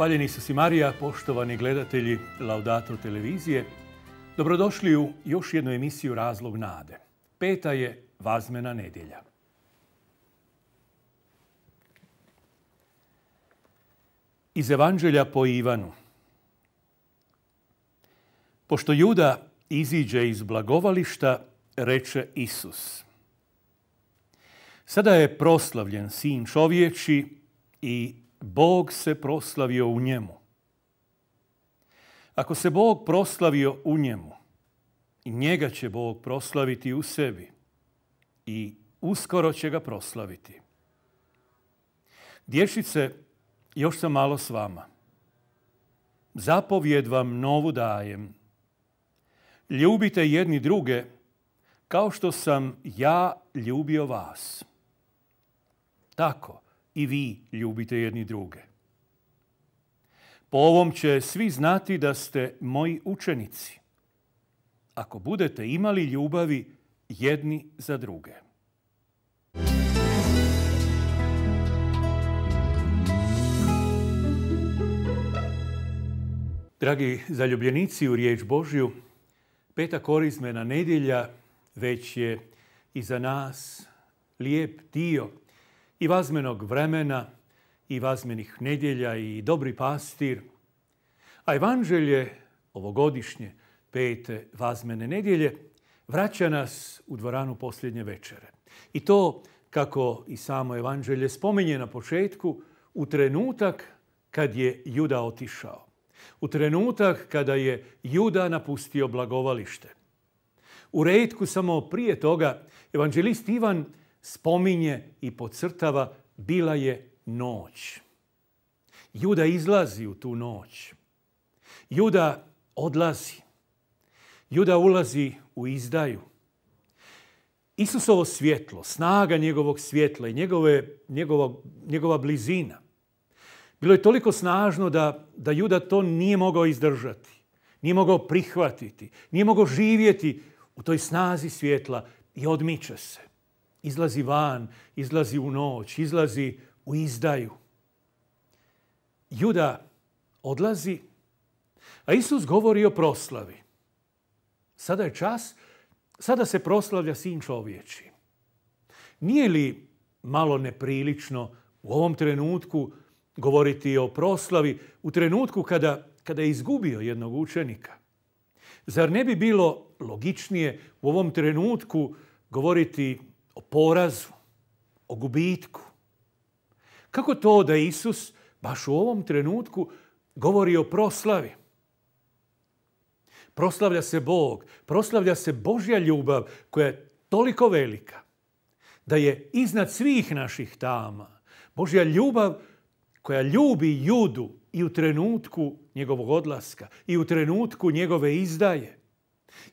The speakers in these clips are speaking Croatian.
Hvaljeni su si Marija, poštovani gledatelji Laudato televizije. Dobrodošli u još jednu emisiju Razlog nade. Peta je Vazmena nedjelja. Iz Evanđelja po Ivanu. Pošto Juda iziđe iz blagovališta, reče Isus. Sada je proslavljen sin čovječi i Bog se proslavio u njemu. Ako se Bog proslavio u njemu, i njega će Bog proslaviti u sebi i uskoro će ga proslaviti. Dješice, još sam malo s vama. Zapovjed vam novu dajem. Ljubite jedni druge kao što sam ja ljubio vas. Tako, i vi ljubite jedni druge. Po ovom će svi znati da ste moji učenici. Ako budete imali ljubavi jedni za druge. Dragi zaljubljenici u riječ Božju, peta korizmena nedjelja već je i za nas lijep dio i vazmenog vremena i vazmenih nedjelja i dobri pastir. A evanđelje ovogodišnje pete vazmene nedjelje vraća nas u dvoranu posljednje večere. I to, kako i samo evanđelje spominje na početku, u trenutak kad je Juda otišao. U trenutak kada je Juda napustio blagovalište. U redku samo prije toga evanđelist Ivan spominje i podcrtava bila je noć. Juda izlazi u tu noć. Juda odlazi. Juda ulazi u izdaju. Isusovo svjetlo, snaga njegovog svjetla i njegove, njegova, njegova blizina bilo je toliko snažno da, da Juda to nije mogao izdržati, nije mogao prihvatiti, nije mogao živjeti u toj snazi svjetla i odmiče se. Izlazi van, izlazi u noć, izlazi u izdaju. Juda odlazi, a Isus govori o proslavi. Sada je čas, sada se proslavlja sin čovječi. Nije li malo neprilično u ovom trenutku govoriti o proslavi u trenutku kada, kada je izgubio jednog učenika? Zar ne bi bilo logičnije u ovom trenutku govoriti o porazu, o gubitku. Kako to da Isus baš u ovom trenutku govori o proslavi? Proslavlja se Bog, proslavlja se Božja ljubav koja je toliko velika da je iznad svih naših tama. Božja ljubav koja ljubi judu i u trenutku njegovog odlaska, i u trenutku njegove izdaje.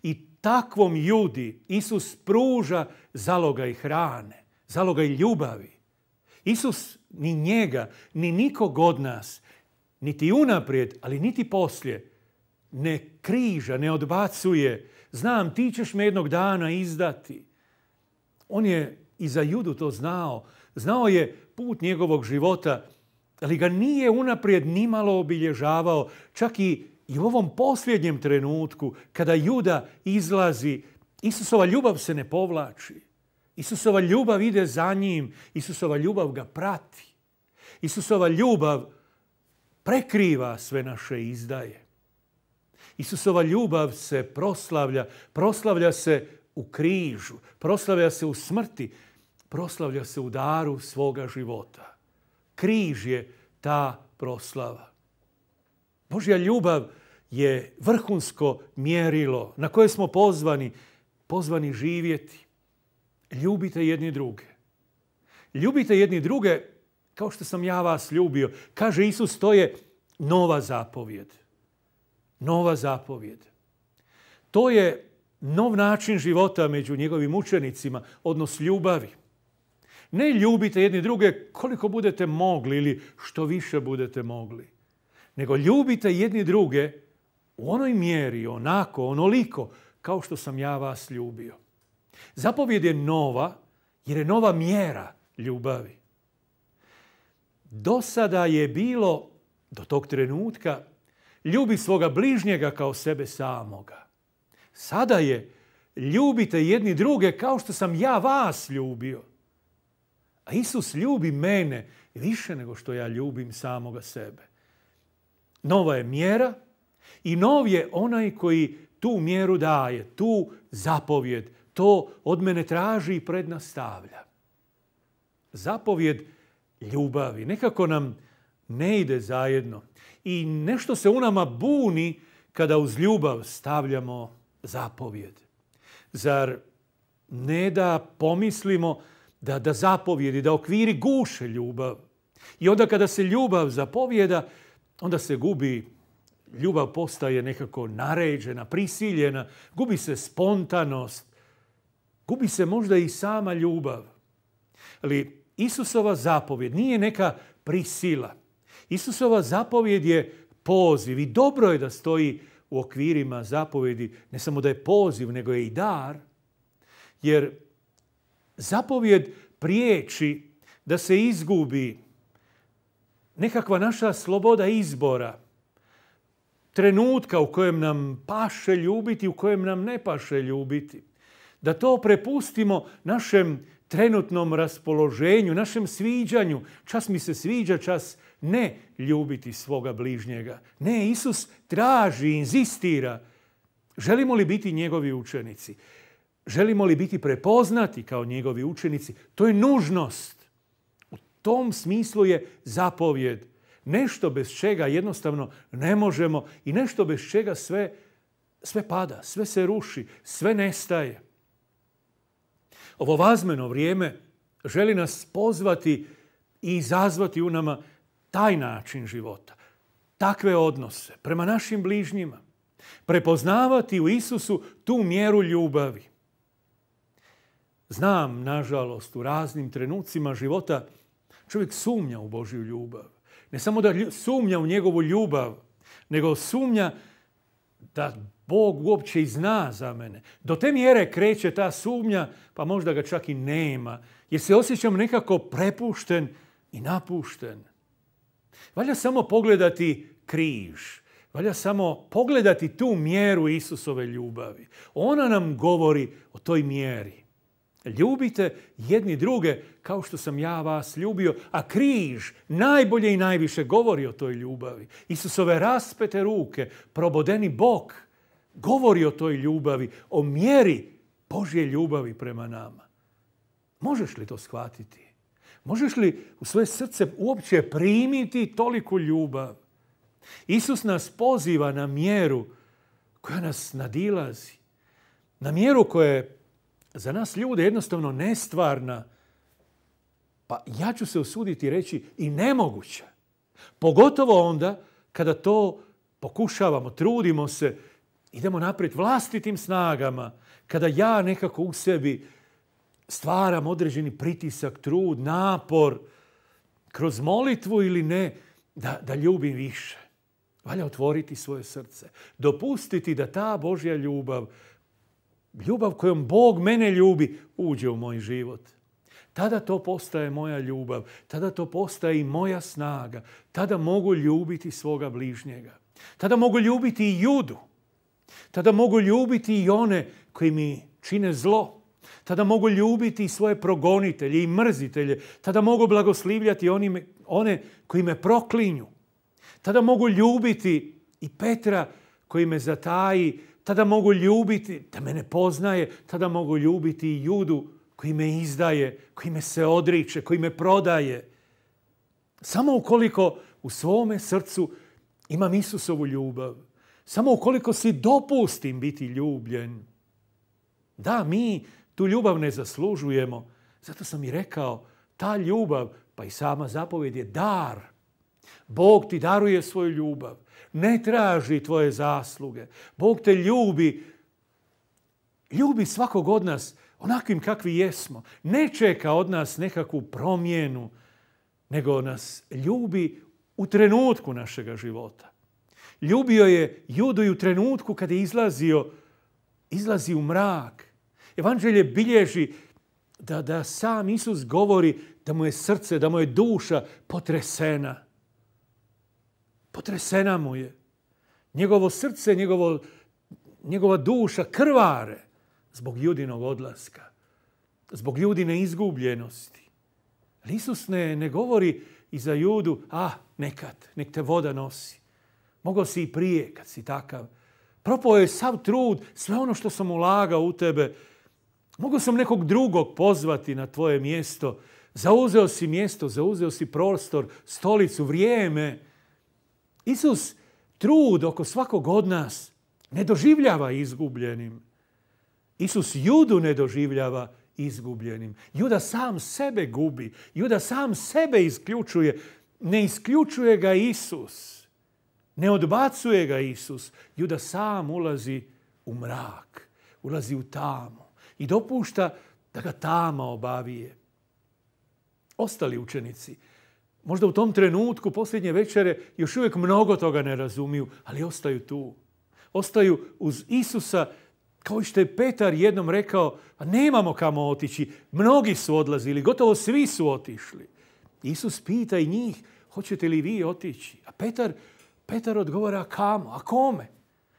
I takvom judi Isus pruža zaloga i hrane, zaloga i ljubavi. Isus ni njega, ni nikog od nas, niti unaprijed, ali niti poslije, ne križa, ne odbacuje. Znam, ti ćeš me jednog dana izdati. On je i za judu to znao. Znao je put njegovog života, ali ga nije unaprijed nimalo obilježavao. Čak i i u ovom posljednjem trenutku, kada Juda izlazi, Isusova ljubav se ne povlači. Isusova ljubav ide za njim. Isusova ljubav ga prati. Isusova ljubav prekriva sve naše izdaje. Isusova ljubav se proslavlja. Proslavlja se u križu. Proslavlja se u smrti. Proslavlja se u daru svoga života. Križ je ta proslava. Božja ljubav je vrhunsko mjerilo na koje smo pozvani, pozvani živjeti. Ljubite jedni druge. Ljubite jedni druge kao što sam ja vas ljubio. Kaže Isus, to je nova zapovjed. Nova zapovjed. To je nov način života među njegovim učenicima, odnos ljubavi. Ne ljubite jedni druge koliko budete mogli ili što više budete mogli nego ljubite jedni druge u onoj mjeri, onako, onoliko, kao što sam ja vas ljubio. Zapovjed je nova, jer je nova mjera ljubavi. Do sada je bilo, do tog trenutka, ljubi svoga bližnjega kao sebe samoga. Sada je, ljubite jedni druge kao što sam ja vas ljubio. A Isus ljubi mene više nego što ja ljubim samoga sebe nova je mjera i nov je onaj koji tu mjeru daje, tu zapovjed, to od mene traži i stavlja. Zapovjed ljubavi. Nekako nam ne ide zajedno. I nešto se u nama buni kada uz ljubav stavljamo zapovjed. Zar ne da pomislimo da, da zapovjedi, da okviri guše ljubav. I onda kada se ljubav zapovjeda, onda se gubi, ljubav postaje nekako naređena, prisiljena, gubi se spontanost, gubi se možda i sama ljubav. Ali Isusova zapovjed nije neka prisila. Isusova zapovjed je poziv i dobro je da stoji u okvirima zapovjedi, ne samo da je poziv, nego je i dar, jer zapovjed priječi da se izgubi nekakva naša sloboda izbora, trenutka u kojem nam paše ljubiti, u kojem nam ne paše ljubiti. Da to prepustimo našem trenutnom raspoloženju, našem sviđanju. Čas mi se sviđa, čas ne ljubiti svoga bližnjega. Ne, Isus traži, inzistira. Želimo li biti njegovi učenici? Želimo li biti prepoznati kao njegovi učenici? To je nužnost tom smislu je zapovjed. Nešto bez čega jednostavno ne možemo i nešto bez čega sve, sve pada, sve se ruši, sve nestaje. Ovo vazmeno vrijeme želi nas pozvati i izazvati u nama taj način života, takve odnose prema našim bližnjima, prepoznavati u Isusu tu mjeru ljubavi. Znam, nažalost, u raznim trenucima života Čovjek sumnja u Božju ljubav. Ne samo da sumnja u njegovu ljubav, nego sumnja da Bog uopće i zna za mene. Do te mjere kreće ta sumnja, pa možda ga čak i nema, jer se osjećam nekako prepušten i napušten. Valja samo pogledati križ. Valja samo pogledati tu mjeru Isusove ljubavi. Ona nam govori o toj mjeri. Ljubite jedni druge kao što sam ja vas ljubio, a križ najbolje i najviše govori o toj ljubavi. Isusove raspete ruke, probodeni bok, govori o toj ljubavi, o mjeri Božje ljubavi prema nama. Možeš li to shvatiti? Možeš li u svoje srce uopće primiti toliku ljubav? Isus nas poziva na mjeru koja nas nadilazi. Na mjeru koja je za nas ljude jednostavno nestvarna, pa ja ću se usuditi reći i nemoguća. Pogotovo onda kada to pokušavamo, trudimo se, idemo naprijed vlastitim snagama, kada ja nekako u sebi stvaram određeni pritisak, trud, napor, kroz molitvu ili ne, da, da ljubim više. Valja otvoriti svoje srce. Dopustiti da ta Božja ljubav ljubav kojom Bog mene ljubi uđe u moj život. Tada to postaje moja ljubav, tada to postaje i moja snaga, tada mogu ljubiti svoga bližnjega. Tada mogu ljubiti i judu, tada mogu ljubiti i one koji mi čine zlo, tada mogu ljubiti i svoje progonitelje i mrzitelje, tada mogu blagoslivljati one koji me proklinju, tada mogu ljubiti i Petra koji me zataji, tada mogu ljubiti, da mene ne poznaje, tada mogu ljubiti i judu koji me izdaje, koji me se odriče, koji me prodaje. Samo ukoliko u svome srcu imam Isusovu ljubav, samo ukoliko si dopustim biti ljubljen. Da, mi tu ljubav ne zaslužujemo. Zato sam i rekao, ta ljubav, pa i sama zapovjed je dar. Bog ti daruje svoju ljubav. Ne traži tvoje zasluge. Bog te ljubi. Ljubi svakog od nas onakvim kakvi jesmo. Ne čeka od nas nekakvu promjenu, nego nas ljubi u trenutku našega života. Ljubio je Judu i u trenutku kad je izlazio, izlazi u mrak. Evanđelje bilježi da, da sam Isus govori da mu je srce, da mu je duša potresena. Potresena mu je. Njegovo srce, njegovo, njegova duša krvare zbog ljudinog odlaska, zbog judine izgubljenosti. Isus ne, govori i za judu, ah, nekad, nek te voda nosi. Mogao si i prije kad si takav. Propao je sav trud, sve ono što sam ulagao u tebe. Mogao sam nekog drugog pozvati na tvoje mjesto. Zauzeo si mjesto, zauzeo si prostor, stolicu, vrijeme. Isus trud oko svakog od nas ne doživljava izgubljenim. Isus judu ne doživljava izgubljenim. Juda sam sebe gubi. Juda sam sebe isključuje. Ne isključuje ga Isus. Ne odbacuje ga Isus. Juda sam ulazi u mrak. Ulazi u tamu. I dopušta da ga tama obavije. Ostali učenici možda u tom trenutku, posljednje večere, još uvijek mnogo toga ne razumiju, ali ostaju tu. Ostaju uz Isusa, kao što je Petar jednom rekao, a nemamo kamo otići, mnogi su odlazili, gotovo svi su otišli. Isus pita i njih, hoćete li vi otići? A Petar, Petar odgovara, kamo, a kome?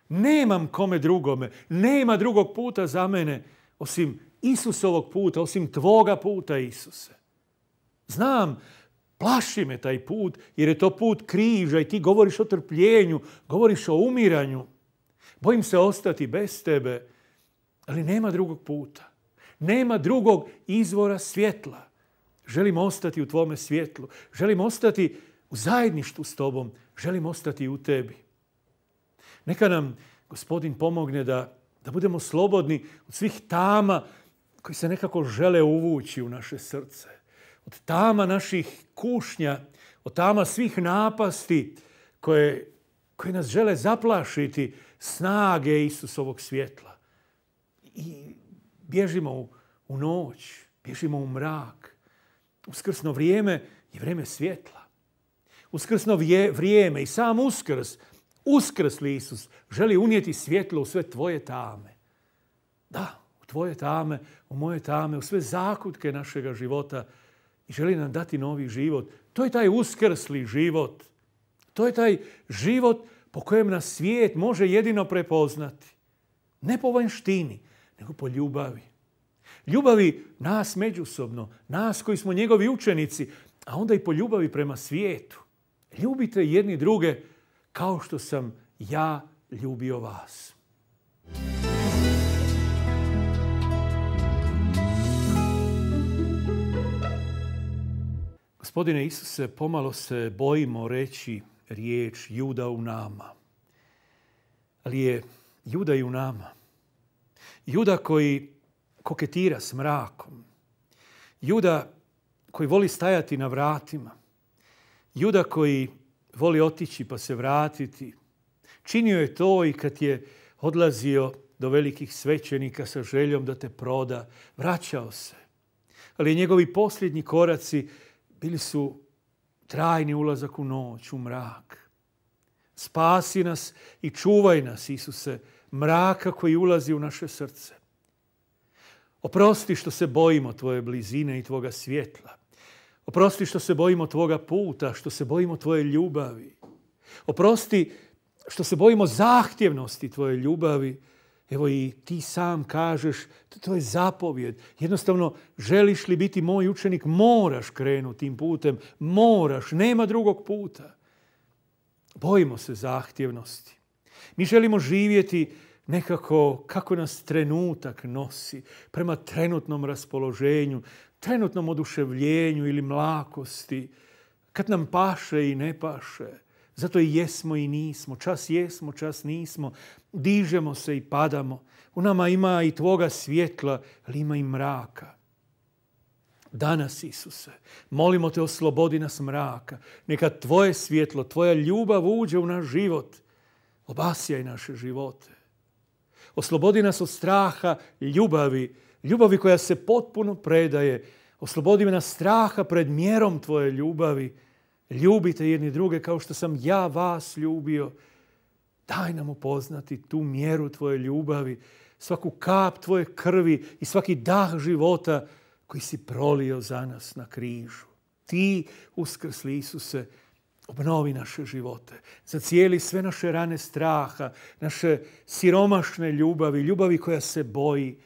Nemam kome drugome, nema drugog puta za mene, osim Isusovog puta, osim Tvoga puta, Isuse. Znam Plaši me taj put jer je to put križa i ti govoriš o trpljenju, govoriš o umiranju. Bojim se ostati bez tebe, ali nema drugog puta. Nema drugog izvora svjetla. Želim ostati u tvome svjetlu. Želim ostati u zajedništvu s tobom. Želim ostati u tebi. Neka nam gospodin pomogne da, da budemo slobodni od svih tama koji se nekako žele uvući u naše srce. Od tama naših kušnja, od tama svih napasti koje, koje nas žele zaplašiti snage Isusovog svjetla. I bježimo u, noć, bježimo u mrak. Uskrsno vrijeme je vrijeme svjetla. Uskrsno vje, vrijeme i sam uskrs, uskrsli Isus, želi unijeti svjetlo u sve tvoje tame. Da, u tvoje tame, u moje tame, u sve zakutke našega života, i želi nam dati novi život. To je taj uskrsli život. To je taj život po kojem nas svijet može jedino prepoznati. Ne po vanštini, nego po ljubavi. Ljubavi nas međusobno, nas koji smo njegovi učenici, a onda i po ljubavi prema svijetu. Ljubite jedni druge kao što sam ja ljubio vas. Gospodine Isuse, pomalo se bojimo reći riječ Juda u nama. Ali je Juda i u nama. Juda koji koketira s mrakom. Juda koji voli stajati na vratima. Juda koji voli otići pa se vratiti. Činio je to i kad je odlazio do velikih svećenika sa željom da te proda. Vraćao se. Ali je njegovi posljednji koraci bili su trajni ulazak u noć, u mrak. Spasi nas i čuvaj nas, Isuse, mraka koji ulazi u naše srce. Oprosti što se bojimo Tvoje blizine i Tvoga svjetla. Oprosti što se bojimo Tvoga puta, što se bojimo Tvoje ljubavi. Oprosti što se bojimo zahtjevnosti Tvoje ljubavi, Evo i ti sam kažeš, to je zapovjed. Jednostavno, želiš li biti moj učenik, moraš krenuti tim putem, moraš, nema drugog puta. Bojimo se zahtjevnosti. Mi želimo živjeti nekako kako nas trenutak nosi, prema trenutnom raspoloženju, trenutnom oduševljenju ili mlakosti, kad nam paše i ne paše. Zato i jesmo i nismo, čas jesmo, čas nismo, dižemo se i padamo. U nama ima i tvoga svjetla, ali ima i mraka. Danas, Isuse, molimo te oslobodi nas mraka. Neka tvoje svjetlo, tvoja ljubav uđe u naš život. Obasjaj naše živote. Oslobodi nas od straha ljubavi, ljubavi koja se potpuno predaje. Oslobodi nas straha pred mjerom tvoje ljubavi Ljubite jedni druge kao što sam ja vas ljubio. Daj nam upoznati tu mjeru tvoje ljubavi, svaku kap tvoje krvi i svaki dah života koji si prolio za nas na križu. Ti, uskrsli Isuse, obnovi naše živote, zacijeli sve naše rane straha, naše siromašne ljubavi, ljubavi koja se boji.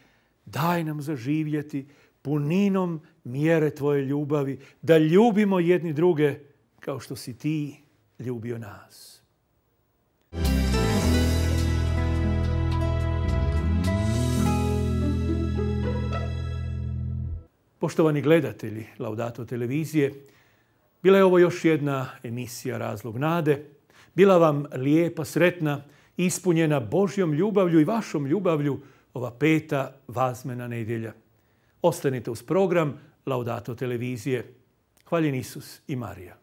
Daj nam zaživjeti puninom mjere Tvoje ljubavi, da ljubimo jedni druge kao što si ti ljubio nas. Poštovani gledatelji Laudato televizije, bila je ovo još jedna emisija Razlog nade. Bila vam lijepa, sretna, ispunjena Božjom ljubavlju i vašom ljubavlju ova peta vazmena nedjelja. Ostanite uz program Laudato televizije. Hvaljen Isus i Marija.